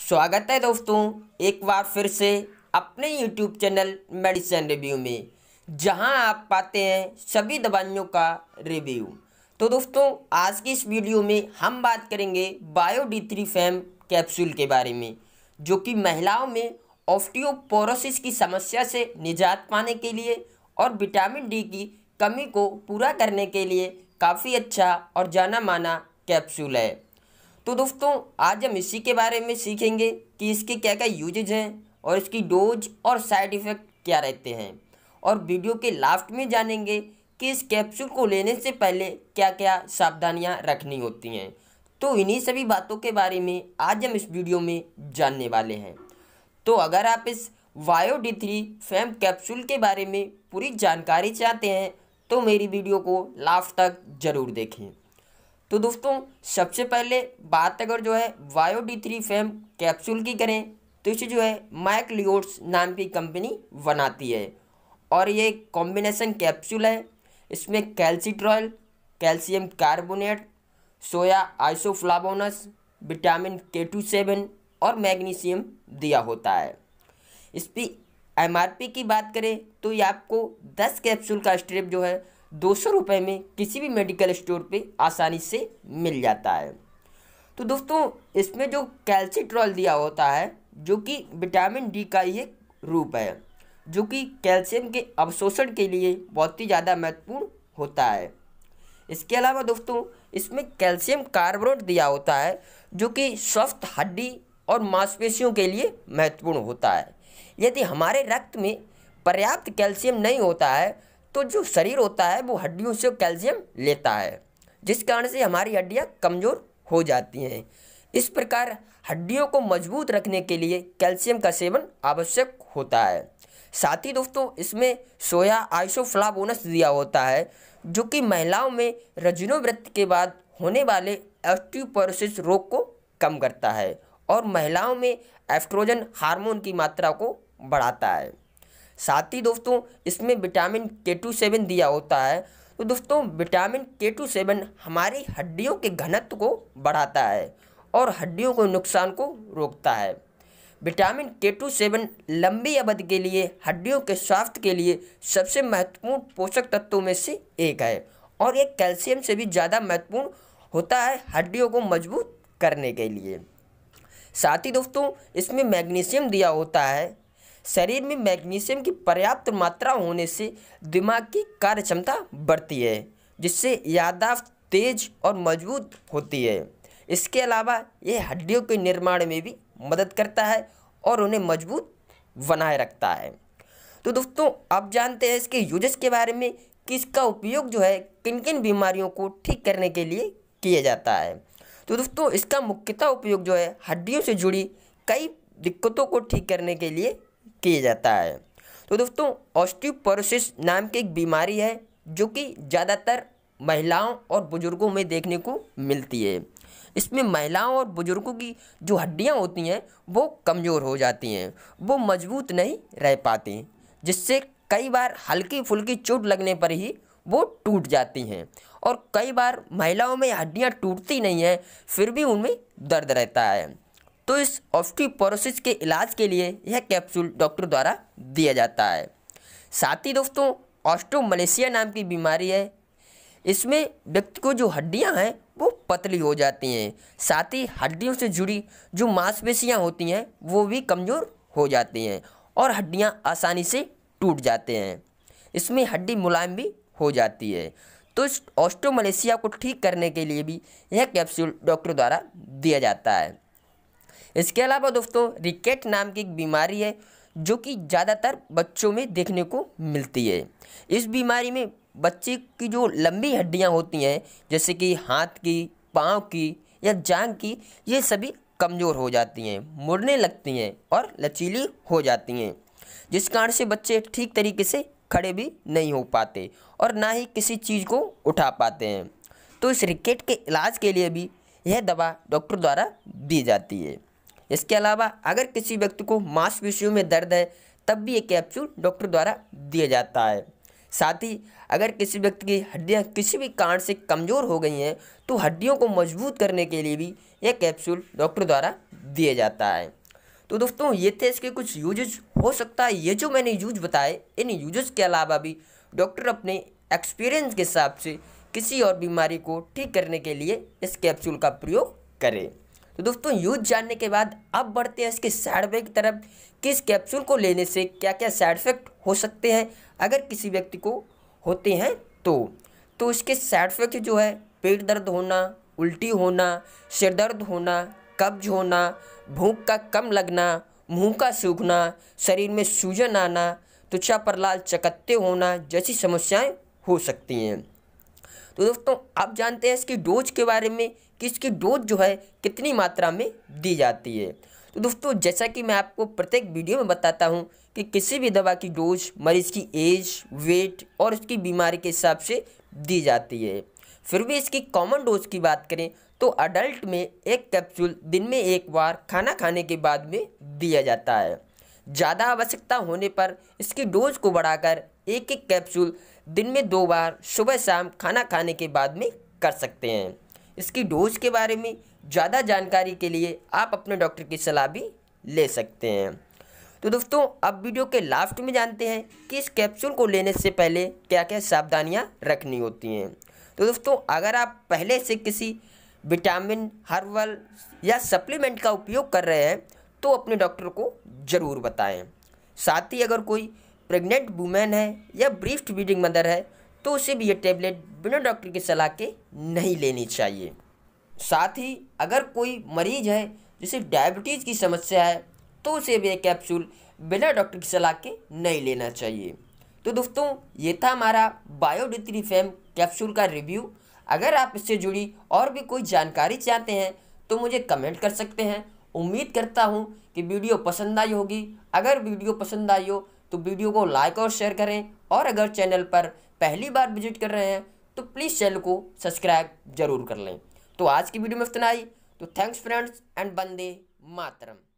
स्वागत है दोस्तों एक बार फिर से अपने YouTube चैनल मेडिसिन रिव्यू में जहां आप पाते हैं सभी दवाइयों का रिव्यू तो दोस्तों आज की इस वीडियो में हम बात करेंगे bio D three fam capsule के बारे में जो कि महिलाओं में ऑफ्टियोपोरोसिस की समस्या से निजात पाने के लिए और विटामिन डी की कमी को पूरा करने के लिए काफ़ी अच्छा और जाना माना कैप्सूल है तो दोस्तों आज हम इसी के बारे में सीखेंगे कि इसके क्या क्या यूजेज हैं और इसकी डोज और साइड इफ़ेक्ट क्या रहते हैं और वीडियो के लास्ट में जानेंगे कि इस कैप्सूल को लेने से पहले क्या क्या सावधानियां रखनी होती हैं तो इन्हीं सभी बातों के बारे में आज हम इस वीडियो में जानने वाले हैं तो अगर आप इस bio D three fam capsule के बारे में पूरी जानकारी चाहते हैं तो मेरी वीडियो को लास्ट तक ज़रूर देखें तो दोस्तों सबसे पहले बात अगर जो है bio D three fam capsule की करें तो इसे जो है माइक लियोट्स नाम की कंपनी बनाती है और ये कॉम्बिनेशन कैप्सूल है इसमें calcitriol calcium carbonate soya isoflavones vitamin K two seven और मैग्नीशियम दिया होता है इसकी एम की बात करें तो ये आपको दस कैप्सूल का स्ट्रिप जो है दो सौ रुपये में किसी भी मेडिकल स्टोर पे आसानी से मिल जाता है तो दोस्तों इसमें जो कैल्सीट्रॉल दिया होता है जो कि विटामिन डी का ही एक रूप है जो कि कैल्शियम के अवशोषण के लिए बहुत ही ज़्यादा महत्वपूर्ण होता है इसके अलावा दोस्तों इसमें कैल्शियम कार्बोनेट दिया होता है जो कि स्वस्थ हड्डी और मांसपेशियों के लिए महत्वपूर्ण होता है यदि हमारे रक्त में पर्याप्त कैल्शियम नहीं होता है तो जो शरीर होता है वो हड्डियों से कैल्शियम लेता है जिस कारण से हमारी हड्डियाँ कमज़ोर हो जाती हैं इस प्रकार हड्डियों को मजबूत रखने के लिए कैल्शियम का सेवन आवश्यक होता है साथ ही दोस्तों इसमें सोया आइसोफ्लाबोनस दिया होता है जो कि महिलाओं में रजनोव्रत के बाद होने वाले एस्ट्यूपोरोसिस रोग को कम करता है और महिलाओं में एस्ट्रोजन हार्मोन की मात्रा को बढ़ाता है साथ ही दोस्तों इसमें विटामिन के टू सेवन दिया होता है तो दोस्तों विटामिन के टू सेवन हमारी हड्डियों के घनत्व को बढ़ाता है और हड्डियों को नुकसान को रोकता है विटामिन के टू सेवन लंबी अवधि के लिए हड्डियों के स्वास्थ्य के लिए सबसे महत्वपूर्ण पोषक तत्वों में से एक है और ये कैल्शियम से भी ज़्यादा महत्वपूर्ण होता है हड्डियों को मजबूत करने के लिए साथ ही दोस्तों इसमें मैग्नीशियम दिया होता है शरीर में मैग्नीशियम की पर्याप्त मात्रा होने से दिमाग की कार्य क्षमता बढ़ती है जिससे यादाश्त तेज और मजबूत होती है इसके अलावा ये हड्डियों के निर्माण में भी मदद करता है और उन्हें मजबूत बनाए रखता है तो दोस्तों आप जानते हैं इसके यूजेस के बारे में कि इसका उपयोग जो है किन किन बीमारियों को ठीक करने के लिए किया जाता है तो दोस्तों इसका मुख्यतः उपयोग जो है हड्डियों से जुड़ी कई दिक्कतों को ठीक करने के लिए किया जाता है तो दोस्तों ऑस्टियोपोरोसिस नाम की एक बीमारी है जो कि ज़्यादातर महिलाओं और बुज़ुर्गों में देखने को मिलती है इसमें महिलाओं और बुज़ुर्गों की जो हड्डियाँ होती हैं वो कमज़ोर हो जाती हैं वो मजबूत नहीं रह पाती जिससे कई बार हल्की फुल्की चोट लगने पर ही वो टूट जाती हैं और कई बार महिलाओं में हड्डियाँ टूटती नहीं हैं फिर भी उनमें दर्द रहता है तो इस ऑस्टिपोरोसिस के इलाज के लिए यह कैप्सूल डॉक्टर द्वारा दिया जाता है साथ ही दोस्तों ऑस्ट्रोमलेशिया नाम की बीमारी है इसमें व्यक्ति को जो हड्डियां हैं वो पतली हो जाती हैं साथ ही हड्डियों से जुड़ी जो मांसपेशियां होती हैं वो भी कमज़ोर हो जाती हैं और हड्डियां आसानी से टूट जाते हैं इसमें हड्डी मुलायम भी हो जाती है तो इस ऑस्ट्रोमलेशिया को ठीक करने के लिए भी यह कैप्सूल डॉक्टर द्वारा दिया जाता है इसके अलावा दोस्तों रिकेट नाम की एक बीमारी है जो कि ज़्यादातर बच्चों में देखने को मिलती है इस बीमारी में बच्चे की जो लंबी हड्डियाँ होती हैं जैसे कि हाथ की पाँव की या जांग की ये सभी कमज़ोर हो जाती हैं मुड़ने लगती हैं और लचीली हो जाती हैं जिस कारण से बच्चे ठीक तरीके से खड़े भी नहीं हो पाते और ना ही किसी चीज़ को उठा पाते हैं तो इस रिकेट के इलाज के लिए भी यह दवा डॉक्टर द्वारा दी जाती है इसके अलावा अगर किसी व्यक्ति को मांसपेशियों में दर्द है तब भी ये कैप्सूल डॉक्टर द्वारा दिया जाता है साथ ही अगर किसी व्यक्ति की हड्डियाँ किसी भी कारण से कमज़ोर हो गई हैं तो हड्डियों को मजबूत करने के लिए भी यह कैप्सूल डॉक्टर द्वारा दिया जाता है तो दोस्तों ये थे इसके कुछ यूजेज हो सकता है ये जो मैंने यूज बताए इन यूजेज के अलावा भी डॉक्टर अपने एक्सपीरियंस के हिसाब से किसी और बीमारी को ठीक करने के लिए इस कैप्सूल का प्रयोग करें तो दोस्तों यूज जानने के बाद अब बढ़ते हैं इसके साइड इफेक्ट की तरफ किस कैप्सूल को लेने से क्या क्या साइड इफेक्ट हो सकते हैं अगर किसी व्यक्ति को होते हैं तो तो इसके साइड इफेक्ट जो है पेट दर्द होना उल्टी होना सिर दर्द होना कब्ज होना भूख का कम लगना मुंह का सूखना शरीर में सूजन आना त्वचा पर लाल चकत्ते होना जैसी समस्याएं हो सकती हैं तो दोस्तों आप जानते हैं इसकी डोज के बारे में कि इसकी डोज जो है कितनी मात्रा में दी जाती है तो दोस्तों जैसा कि मैं आपको प्रत्येक वीडियो में बताता हूँ कि किसी भी दवा की डोज मरीज़ की एज वेट और उसकी बीमारी के हिसाब से दी जाती है फिर भी इसकी कॉमन डोज की बात करें तो अडल्ट में एक कैप्सूल दिन में एक बार खाना खाने के बाद में दिया जाता है ज़्यादा आवश्यकता होने पर इसकी डोज को बढ़ाकर एक एक कैप्सूल दिन में दो बार सुबह शाम खाना खाने के बाद में कर सकते हैं इसकी डोज के बारे में ज़्यादा जानकारी के लिए आप अपने डॉक्टर की सलाह भी ले सकते हैं तो दोस्तों अब वीडियो के लास्ट में जानते हैं कि इस कैप्सूल को लेने से पहले क्या क्या सावधानियाँ रखनी होती हैं तो दोस्तों अगर आप पहले से किसी विटामिन हर्बल या सप्लीमेंट का उपयोग कर रहे हैं तो अपने डॉक्टर को ज़रूर बताएं साथ ही अगर कोई प्रेग्नेंट वूमेन है या ब्रीफ्ट ब्रीडिंग मदर है तो उसे भी ये टेबलेट बिना डॉक्टर की सलाह के नहीं लेनी चाहिए साथ ही अगर कोई मरीज है जिसे डायबिटीज़ की समस्या है तो उसे भी ये कैप्सूल बिना डॉक्टर की सलाह के नहीं लेना चाहिए तो दोस्तों ये था हमारा बायोडित्री फैम कैप्सूल का रिव्यू अगर आप इससे जुड़ी और भी कोई जानकारी चाहते हैं तो मुझे कमेंट कर सकते हैं उम्मीद करता हूँ कि वीडियो पसंद आई होगी अगर वीडियो पसंद आई हो तो वीडियो को लाइक और शेयर करें और अगर चैनल पर पहली बार विजिट कर रहे हैं तो प्लीज़ चैनल को सब्सक्राइब जरूर कर लें तो आज की वीडियो में इतना ही तो थैंक्स फ्रेंड्स एंड बंदे मातरम